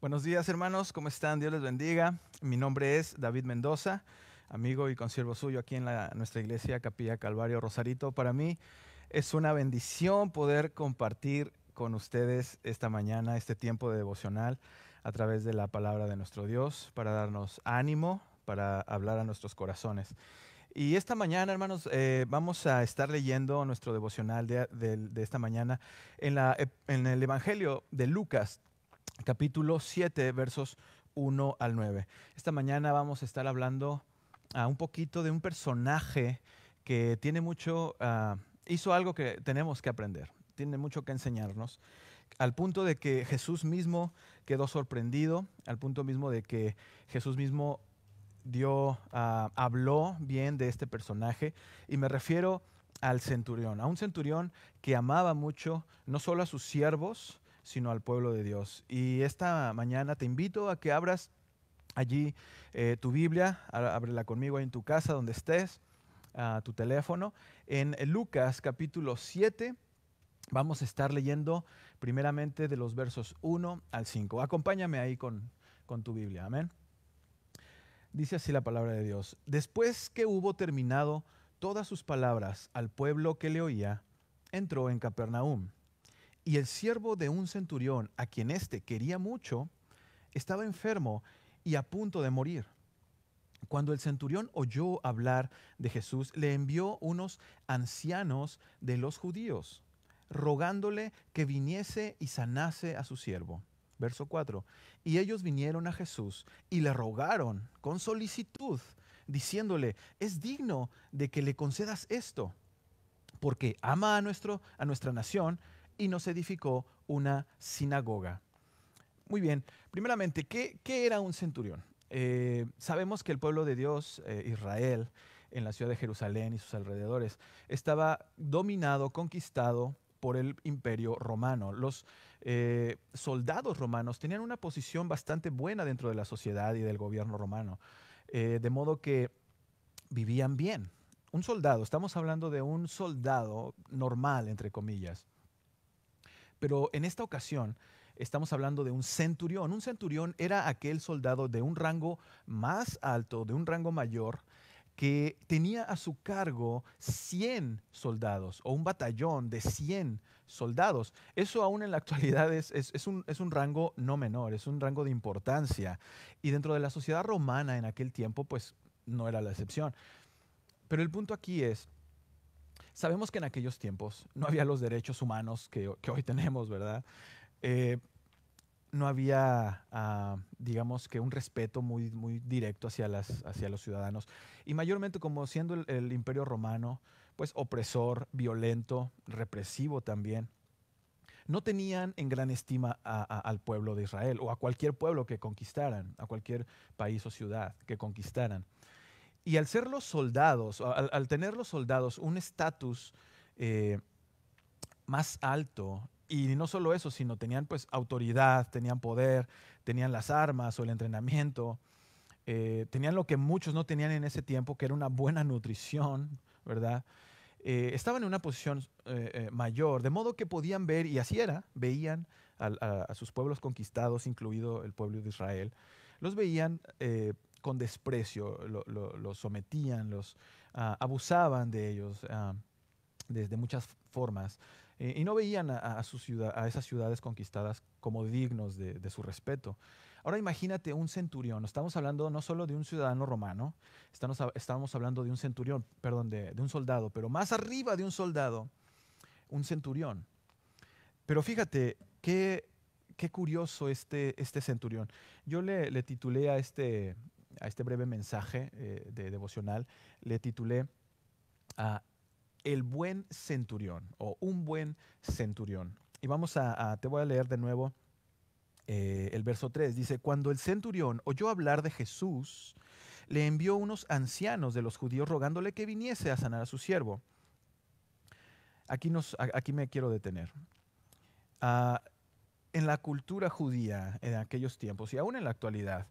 Buenos días hermanos, ¿cómo están? Dios les bendiga. Mi nombre es David Mendoza, amigo y consiervo suyo aquí en la, nuestra iglesia Capilla Calvario Rosarito. Para mí es una bendición poder compartir con ustedes esta mañana, este tiempo de devocional a través de la palabra de nuestro Dios para darnos ánimo, para hablar a nuestros corazones. Y esta mañana, hermanos, eh, vamos a estar leyendo nuestro devocional de, esta mañana en, en el Evangelio de Lucas capítulo 7, versos 1 al 9. Esta mañana vamos a estar hablando a ah, un poquito de un personaje que tiene mucho, ah, hizo algo que tenemos que aprender, tiene mucho que enseñarnos, al punto de que Jesús mismo quedó sorprendido, al punto mismo de que Jesús mismo dio, ah, habló bien de este personaje, y me refiero al centurión, a un centurión que amaba mucho no solo a sus siervos, sino al pueblo de Dios. Y esta mañana te invito a que abras allí eh, tu Biblia, ábrela conmigo ahí en tu casa, donde estés, a tu teléfono. En Lucas capítulo 7 vamos a estar leyendo primeramente de los versos 1 al 5. Acompáñame ahí con, con tu Biblia, amén. Dice así la palabra de Dios. Después que hubo terminado todas sus palabras al pueblo que le oía, entró en Capernaum y el siervo de un centurión, a quien éste quería mucho, estaba enfermo y a punto de morir. Cuando el centurión oyó hablar de Jesús, le envió unos ancianos de los judíos, rogándole que viniese y sanase a su siervo. Verso 4. Y ellos vinieron a Jesús y le rogaron con solicitud, diciéndole, es digno de que le concedas esto, porque ama a, nuestro, a nuestra nación y nos edificó una sinagoga. Muy bien, primeramente, ¿qué, era un centurión? Eh, sabemos que el pueblo de Dios, eh, Israel, en la ciudad de Jerusalén y sus alrededores, estaba dominado, conquistado por el imperio romano. Los eh, soldados romanos tenían una posición bastante buena dentro de la sociedad y del gobierno romano, de modo que vivían bien. Un soldado, estamos hablando de un soldado normal, entre comillas, pero en esta ocasión estamos hablando de un centurión. Un centurión era aquel soldado de un rango más alto, de un rango mayor, que tenía a su cargo 100 soldados o un batallón de 100 soldados. Eso aún en la actualidad es, un, es, un, rango no menor, es un rango de importancia. Y dentro de la sociedad romana en aquel tiempo, pues no era la excepción. Pero el punto aquí es Sabemos que en aquellos tiempos no había los derechos humanos que, hoy tenemos, ¿verdad? Eh, no había, ah, digamos que un respeto muy, muy directo hacia, las, hacia los ciudadanos. Y mayormente como siendo el, imperio romano, pues opresor, violento, represivo también, no tenían en gran estima al pueblo de Israel o a cualquier pueblo que conquistaran, a cualquier país o ciudad que conquistaran. Y al ser los soldados, al, tener los soldados un estatus eh, más alto, y no solo eso, sino tenían pues autoridad, tenían poder, tenían las armas o el entrenamiento, eh, tenían lo que muchos no tenían en ese tiempo, que era una buena nutrición, ¿verdad? Eh, estaban en una posición mayor, de modo que podían ver, y así era, veían a sus pueblos conquistados, incluido el pueblo de Israel, los veían con desprecio, los sometían, los ah, abusaban de ellos ah, desde muchas formas y no veían a, a, esas ciudades conquistadas como dignos de, su respeto. Ahora imagínate un centurión, estamos hablando no solo de un ciudadano romano, estamos, estamos hablando de un centurión, perdón, de, un soldado, pero más arriba de un soldado, un centurión. Pero fíjate, qué, qué curioso este, este centurión. Yo le, le titulé a este, a este breve mensaje eh, devocional, le titulé El buen centurión o un buen centurión. Y vamos a, te voy a leer de nuevo eh, el verso 3. Dice, cuando el centurión oyó hablar de Jesús, le envió unos ancianos de los judíos rogándole que viniese a sanar a su siervo. Aquí, nos, aquí me quiero detener. Ah, en la cultura judía en aquellos tiempos y aún en la actualidad,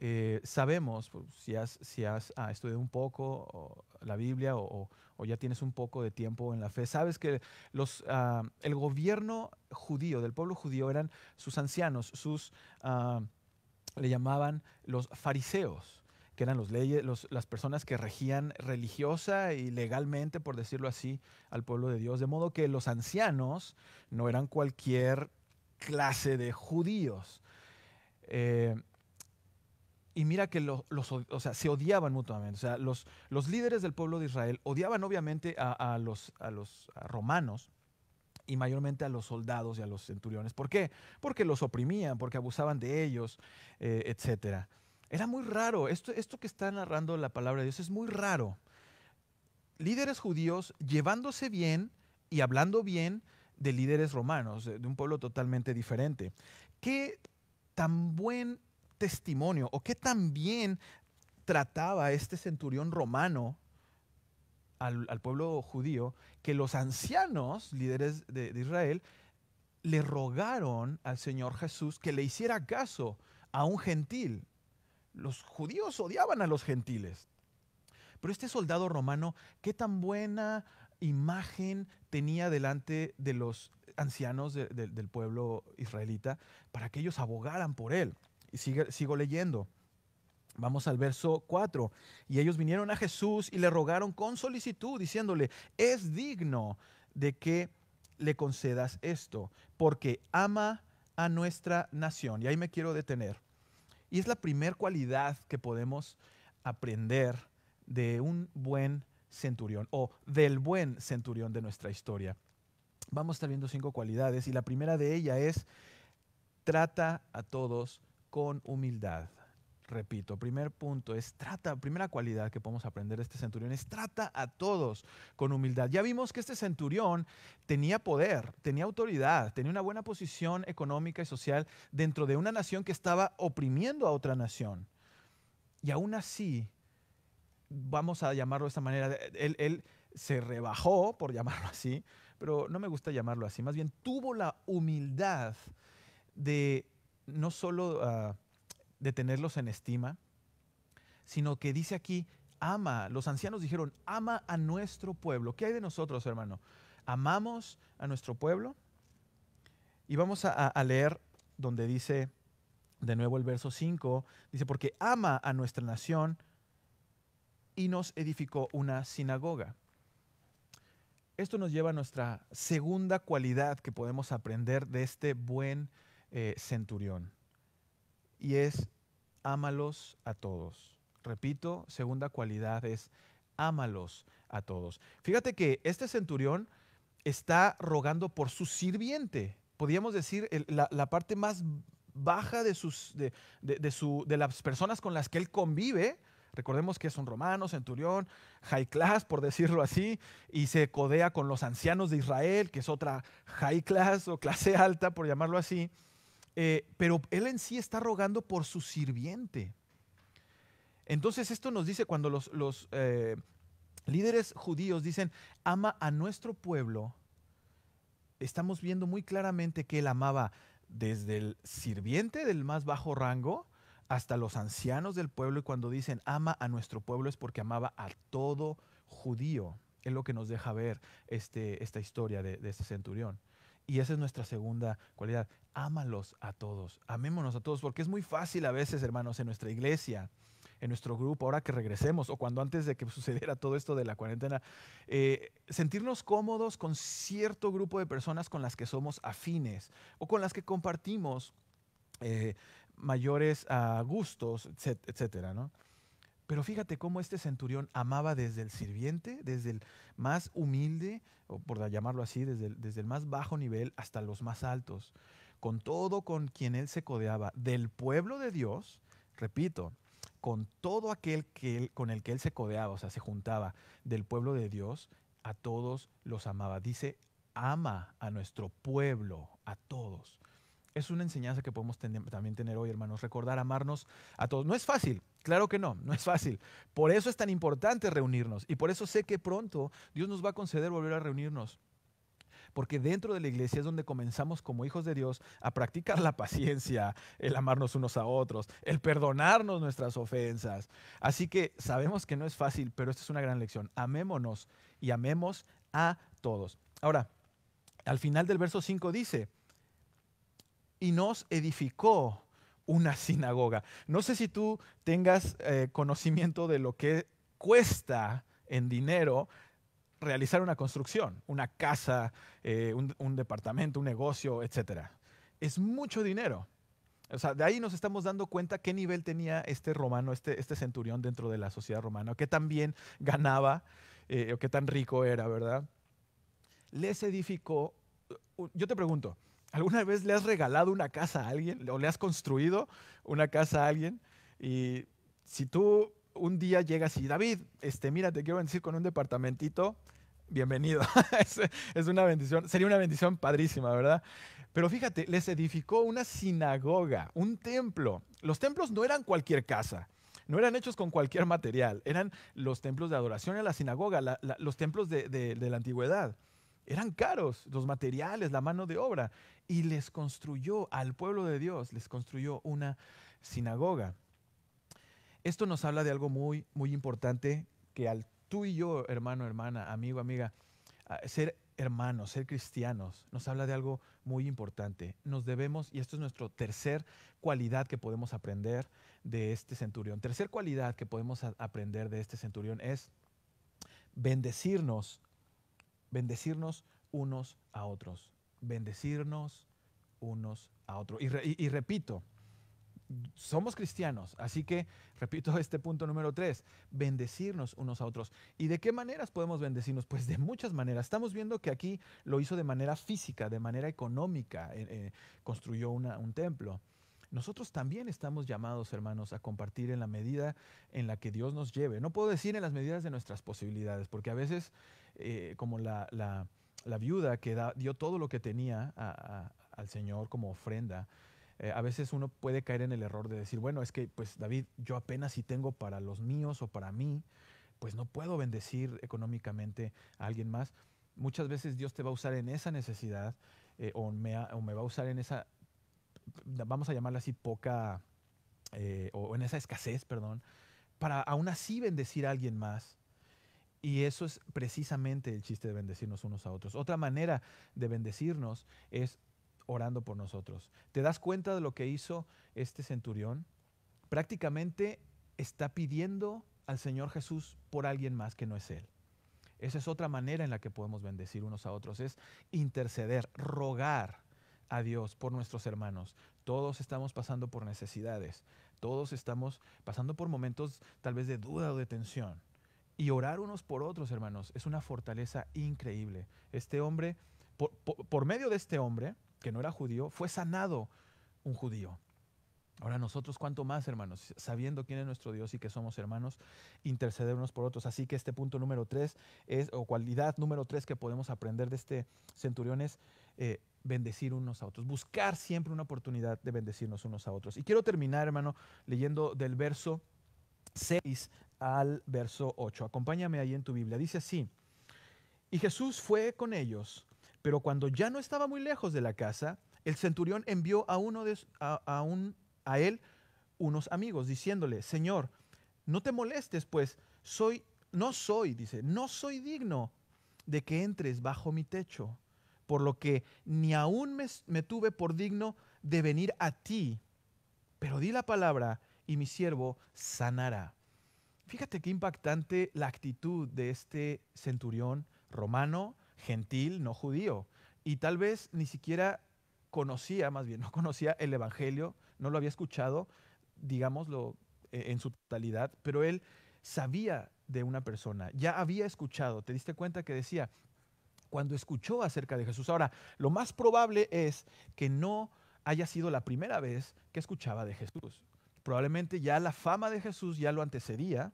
eh, sabemos, pues, si has, si has ah, estudiado un poco la Biblia o, ya tienes un poco de tiempo en la fe, sabes que los, ah, el gobierno judío, del pueblo judío, eran sus ancianos, sus, ah, le llamaban los fariseos que eran los leyes, las personas que regían religiosa y legalmente, por decirlo así, al pueblo de Dios. De modo que los ancianos no eran cualquier clase de judíos. Eh, y mira que los, o sea, se odiaban mutuamente. O sea, los, los, líderes del pueblo de Israel odiaban obviamente a, los, a los romanos y mayormente a los soldados y a los centuriones. ¿Por qué? Porque los oprimían, porque abusaban de ellos, eh, etcétera. etc. Era muy raro. Esto, esto que está narrando la palabra de Dios es muy raro. Líderes judíos llevándose bien y hablando bien de líderes romanos, de un pueblo totalmente diferente. ¿Qué tan buen testimonio o qué tan bien trataba este centurión romano al, pueblo judío que los ancianos, líderes de, Israel, le rogaron al Señor Jesús que le hiciera caso a un gentil. Los judíos odiaban a los gentiles. Pero este soldado romano, qué tan buena imagen tenía delante de los ancianos del pueblo israelita para que ellos abogaran por él sigo leyendo. Vamos al verso 4. Y ellos vinieron a Jesús y le rogaron con solicitud, diciéndole, es digno de que le concedas esto, porque ama a nuestra nación. Y ahí me quiero detener. Y es la primera cualidad que podemos aprender de un buen centurión o del buen centurión de nuestra historia. Vamos a estar viendo cinco cualidades y la primera de ellas es trata a todos con humildad. Repito, primer punto es trata, primera cualidad que podemos aprender de este centurión es trata a todos con humildad. Ya vimos que este centurión tenía poder, tenía autoridad, tenía una buena posición económica y social dentro de una nación que estaba oprimiendo a otra nación. Y aún así, vamos a llamarlo de esta manera, él, él se rebajó, por llamarlo así, pero no me gusta llamarlo así, más bien tuvo la humildad de no solo ah, de tenerlos en estima, sino que dice aquí, ama, los ancianos dijeron, ama a nuestro pueblo. ¿Qué hay de nosotros, hermano? Amamos a nuestro pueblo. Y vamos a, a leer donde dice, de nuevo el verso 5, dice, porque ama a nuestra nación y nos edificó una sinagoga. Esto nos lleva a nuestra segunda cualidad que podemos aprender de este buen eh, centurión. Y es, ámalos a todos. Repito, segunda cualidad es, ámalos a todos. Fíjate que este centurión está rogando por su sirviente. Podríamos decir la, parte más baja de, sus, de, su, de las personas con las que él convive, Recordemos que es un romano, centurión, high class, por decirlo así, y se codea con los ancianos de Israel, que es otra high class o clase alta, por llamarlo así. Eh, pero él en sí está rogando por su sirviente. Entonces esto nos dice cuando los, eh, líderes judíos dicen, ama a nuestro pueblo, estamos viendo muy claramente que él amaba desde el sirviente del más bajo rango hasta los ancianos del pueblo y cuando dicen ama a nuestro pueblo es porque amaba a todo judío. Es lo que nos deja ver este, esta historia de este centurión. Y esa es nuestra segunda cualidad. Ámalos a todos. Amémonos a todos, porque es muy fácil a veces, hermanos, en nuestra iglesia, en nuestro grupo, ahora que regresemos o cuando antes de que sucediera todo esto de la cuarentena, eh, sentirnos cómodos con cierto grupo de personas con las que somos afines o con las que compartimos eh, mayores ah, gustos, etcétera, ¿no? Pero fíjate cómo este centurión amaba desde el sirviente, desde el más humilde, o por llamarlo así, desde el, desde el más bajo nivel hasta los más altos, con todo con quien él se codeaba, del pueblo de Dios, repito, con todo aquel que con el que él se codeaba, o sea, se juntaba del pueblo de Dios, a todos los amaba. Dice, ama a nuestro pueblo, a todos. Es una enseñanza que podemos también tener hoy, hermanos, recordar, amarnos a todos. No es fácil, claro que no, no es fácil. Por eso es tan importante reunirnos y por eso sé que pronto Dios nos va a conceder volver a reunirnos porque dentro de la iglesia es donde comenzamos como hijos de Dios a practicar la paciencia, el amarnos unos a otros, el perdonarnos nuestras ofensas. Así que sabemos que no es fácil, pero esta es una gran lección. Amémonos y amemos a todos. Ahora, al final del verso 5 dice, y nos edificó una sinagoga. No sé si tú tengas eh, conocimiento de lo que cuesta en dinero realizar una construcción, una casa, eh, un, departamento, un negocio, etc. Es mucho dinero. O sea, de ahí nos estamos dando cuenta qué nivel tenía este romano, este, este centurión dentro de la sociedad romana, qué tan bien ganaba eh, o qué tan rico era, ¿verdad? Les edificó, yo te pregunto, ¿Alguna vez le has regalado una casa a alguien o le has construido una casa a alguien? Y si tú un día llegas y David, este, mira, te quiero bendecir con un departamentito, bienvenido. es, es, una bendición, sería una bendición padrísima, ¿verdad? Pero fíjate, les edificó una sinagoga, un templo. Los templos no eran cualquier casa. No eran hechos con cualquier material, eran los templos de adoración a la sinagoga, los templos de, de, de la antigüedad. Eran caros los materiales, la mano de obra y les construyó al pueblo de Dios, les construyó una sinagoga. Esto nos habla de algo muy, muy importante que al tú y yo, hermano, hermana, amigo, amiga, ah, ser hermanos, ser cristianos, nos habla de algo muy importante. Nos debemos, y esto es nuestra tercer cualidad que podemos aprender de este centurión. Tercer cualidad que podemos aprender de este centurión es bendecirnos, bendecirnos unos a otros bendecirnos unos a otros. Y, repito, somos cristianos, así que repito este punto número tres, bendecirnos unos a otros. ¿Y de qué maneras podemos bendecirnos? Pues de muchas maneras. Estamos viendo que aquí lo hizo de manera física, de manera económica, eh, eh, construyó un templo. Nosotros también estamos llamados, hermanos, a compartir en la medida en la que Dios nos lleve. No puedo decir en las medidas de nuestras posibilidades, porque a veces, eh, como la la viuda que dio todo lo que tenía al Señor como ofrenda, eh, a veces uno puede caer en el error de decir, bueno, es que pues David, yo apenas si tengo para los míos o para mí, pues no puedo bendecir económicamente a alguien más. Muchas veces Dios te va a usar en esa necesidad eh, o, me, va a usar en esa, vamos a llamarla así, poca, eh, o en esa escasez, perdón, para aún así bendecir a alguien más y eso es precisamente el chiste de bendecirnos unos a otros. Otra manera de bendecirnos es orando por nosotros. ¿Te das cuenta de lo que hizo este centurión? Prácticamente está pidiendo al Señor Jesús por alguien más que no es Él. Esa es otra manera en la que podemos bendecir unos a otros, es interceder, rogar a Dios por nuestros hermanos. Todos estamos pasando por necesidades, todos estamos pasando por momentos tal vez de duda o de tensión. Y orar unos por otros, hermanos, es una fortaleza increíble. Este hombre, por, medio de este hombre, que no era judío, fue sanado un judío. Ahora nosotros, cuánto más, hermanos, sabiendo quién es nuestro Dios y que somos hermanos, interceder unos por otros. Así que este punto número tres es, o cualidad número tres que podemos aprender de este centurión es eh, bendecir unos a otros, buscar siempre una oportunidad de bendecirnos unos a otros. Y quiero terminar, hermano, leyendo del verso 6 al verso 8. Acompáñame ahí en tu Biblia. Dice así, y Jesús fue con ellos, pero cuando ya no estaba muy lejos de la casa, el centurión envió a, uno de, a, a, él unos amigos, diciéndole, Señor, no te molestes, pues soy, no soy, dice, no soy digno de que entres bajo mi techo, por lo que ni aún me, me tuve por digno de venir a ti, pero di la palabra y mi siervo sanará. Fíjate qué impactante la actitud de este centurión romano, gentil, no judío. Y tal vez ni siquiera conocía, más bien, no conocía el Evangelio, no lo había escuchado, digámoslo, eh, en su totalidad, pero él sabía de una persona, ya había escuchado, te diste cuenta que decía, cuando escuchó acerca de Jesús. Ahora, lo más probable es que no haya sido la primera vez que escuchaba de Jesús. Probablemente ya la fama de Jesús ya lo antecedía,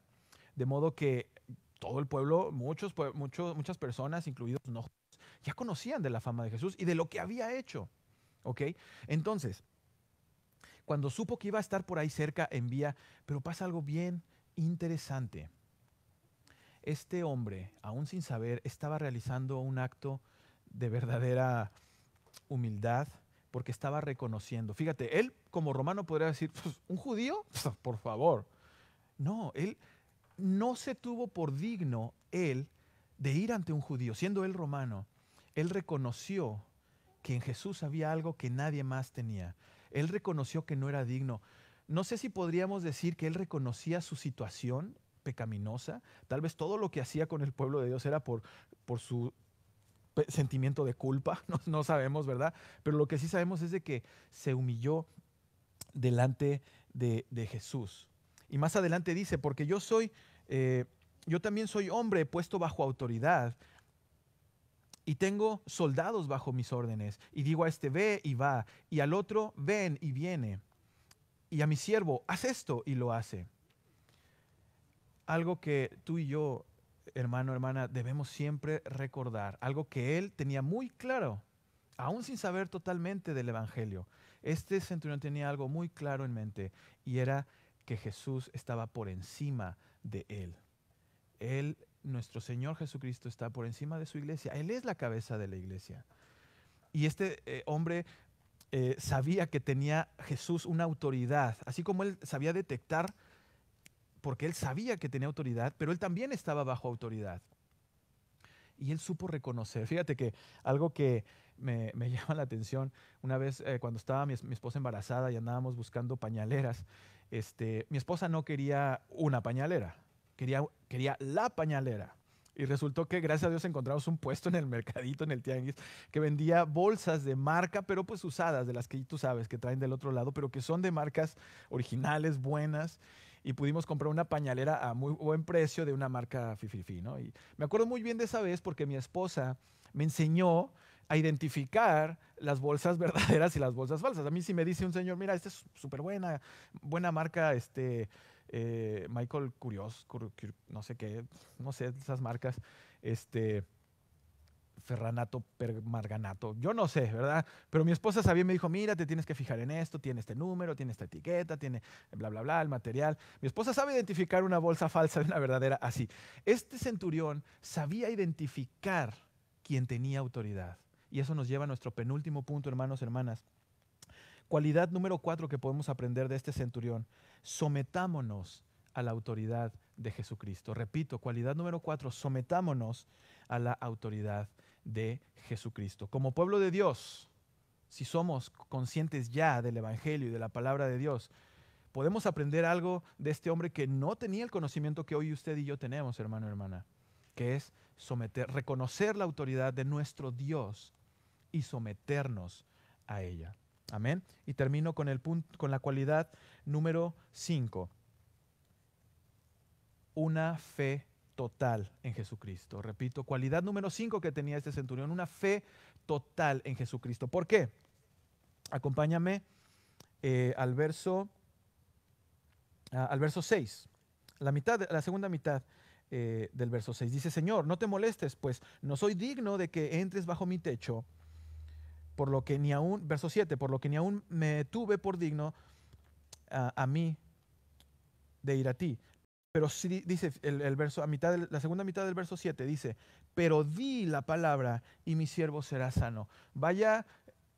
de modo que todo el pueblo, muchos, muchos, muchas personas, incluidos no ya conocían de la fama de Jesús y de lo que había hecho. ¿Ok? Entonces, cuando supo que iba a estar por ahí cerca, envía, pero pasa algo bien interesante. Este hombre, aún sin saber, estaba realizando un acto de verdadera humildad, porque estaba reconociendo. Fíjate, él como romano podría decir, pues, ¿un judío? Pues, por favor. No, él no se tuvo por digno, él, de ir ante un judío, siendo él romano. Él reconoció que en Jesús había algo que nadie más tenía. Él reconoció que no era digno. No sé si podríamos decir que él reconocía su situación pecaminosa. Tal vez todo lo que hacía con el pueblo de Dios era por, por su sentimiento de culpa, no, sabemos, ¿verdad? Pero lo que sí sabemos es de que se humilló delante de, Jesús. Y más adelante dice, porque yo soy, eh, yo también soy hombre puesto bajo autoridad y tengo soldados bajo mis órdenes. Y digo a este, ve y va, y al otro, ven y viene. Y a mi siervo, haz esto y lo hace. Algo que tú y yo hermano, hermana, debemos siempre recordar algo que él tenía muy claro, aún sin saber totalmente del Evangelio. Este centurión tenía algo muy claro en mente y era que Jesús estaba por encima de él. Él, nuestro Señor Jesucristo, está por encima de su iglesia. Él es la cabeza de la iglesia. Y este eh, hombre eh, sabía que tenía Jesús una autoridad, así como él sabía detectar porque él sabía que tenía autoridad, pero él también estaba bajo autoridad. Y él supo reconocer. Fíjate que algo que me, llama la atención, una vez eh, cuando estaba mi, esposa embarazada y andábamos buscando pañaleras, este, mi esposa no quería una pañalera, quería, quería la pañalera. Y resultó que gracias a Dios encontramos un puesto en el mercadito, en el tianguis, que vendía bolsas de marca, pero pues usadas, de las que tú sabes, que traen del otro lado, pero que son de marcas originales, buenas y pudimos comprar una pañalera a muy buen precio de una marca Fififi, ¿no? Y me acuerdo muy bien de esa vez porque mi esposa me enseñó a identificar las bolsas verdaderas y las bolsas falsas. A mí si me dice un señor, mira, esta es súper buena, buena marca, este, eh, Michael Curios, no sé qué, no sé, esas marcas, este, ferranato permarganato. Yo no sé, ¿verdad? Pero mi esposa sabía y me dijo, mira, te tienes que fijar en esto, tiene este número, tiene esta etiqueta, tiene bla, bla, bla, el material. Mi esposa sabe identificar una bolsa falsa de una verdadera así. Este centurión sabía identificar quien tenía autoridad. Y eso nos lleva a nuestro penúltimo punto, hermanos, hermanas. Cualidad número cuatro que podemos aprender de este centurión, sometámonos a la autoridad de Jesucristo. Repito, cualidad número cuatro, sometámonos a la autoridad de Jesucristo. Como pueblo de Dios, si somos conscientes ya del Evangelio y de la palabra de Dios, podemos aprender algo de este hombre que no tenía el conocimiento que hoy usted y yo tenemos, hermano, hermana, que es someter, reconocer la autoridad de nuestro Dios y someternos a ella. Amén. Y termino con, el punto, con la cualidad número 5. Una fe total en Jesucristo. Repito, cualidad número 5 que tenía este centurión, una fe total en Jesucristo. ¿Por qué? Acompáñame eh, al verso ah, al verso 6. La mitad, la segunda mitad eh, del verso 6 dice, "Señor, no te molestes, pues no soy digno de que entres bajo mi techo." Por lo que ni aún verso 7, por lo que ni aún me tuve por digno ah, a mí de ir a ti pero sí dice el, verso, a mitad de, la segunda mitad del verso 7 dice, pero di la palabra y mi siervo será sano. Vaya,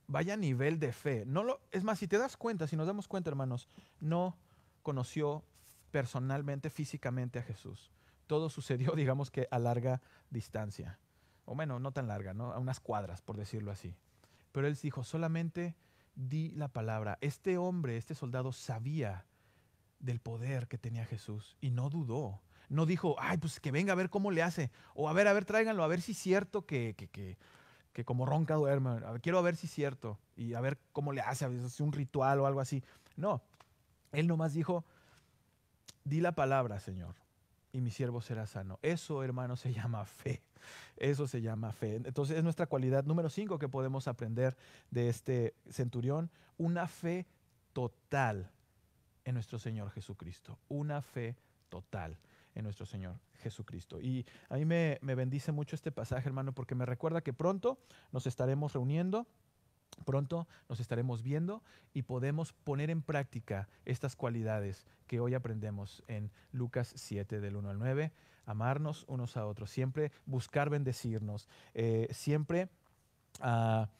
vaya nivel de fe. No lo, es más, si te das cuenta, si nos damos cuenta, hermanos, no conoció personalmente, físicamente a Jesús. Todo sucedió, digamos que a larga distancia. O bueno, no tan larga, ¿no? A unas cuadras, por decirlo así. Pero él dijo, solamente di la palabra. Este hombre, este soldado, sabía del poder que tenía Jesús y no dudó. No dijo, ay, pues que venga a ver cómo le hace. O a ver, a ver, tráiganlo, a ver si es cierto que, que, como ronca duerme. quiero a ver si es cierto y a ver cómo le hace, a ver si un ritual o algo así. No, él nomás dijo, di la palabra, Señor, y mi siervo será sano. Eso, hermano, se llama fe. Eso se llama fe. Entonces es nuestra cualidad número cinco que podemos aprender de este centurión, una fe total en nuestro Señor Jesucristo, una fe total en nuestro Señor Jesucristo. Y a mí me, bendice mucho este pasaje, hermano, porque me recuerda que pronto nos estaremos reuniendo. Pronto nos estaremos viendo y podemos poner en práctica estas cualidades que hoy aprendemos en Lucas 7 del 1 al 9. Amarnos unos a otros, siempre buscar bendecirnos, eh, siempre ah,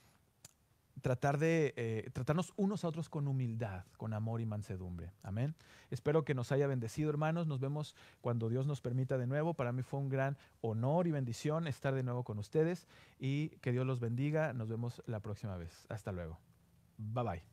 tratar de eh, tratarnos unos a otros con humildad, con amor y mansedumbre. Amén. Espero que nos haya bendecido, hermanos. Nos vemos cuando Dios nos permita de nuevo. Para mí fue un gran honor y bendición estar de nuevo con ustedes y que Dios los bendiga. Nos vemos la próxima vez. Hasta luego. Bye bye.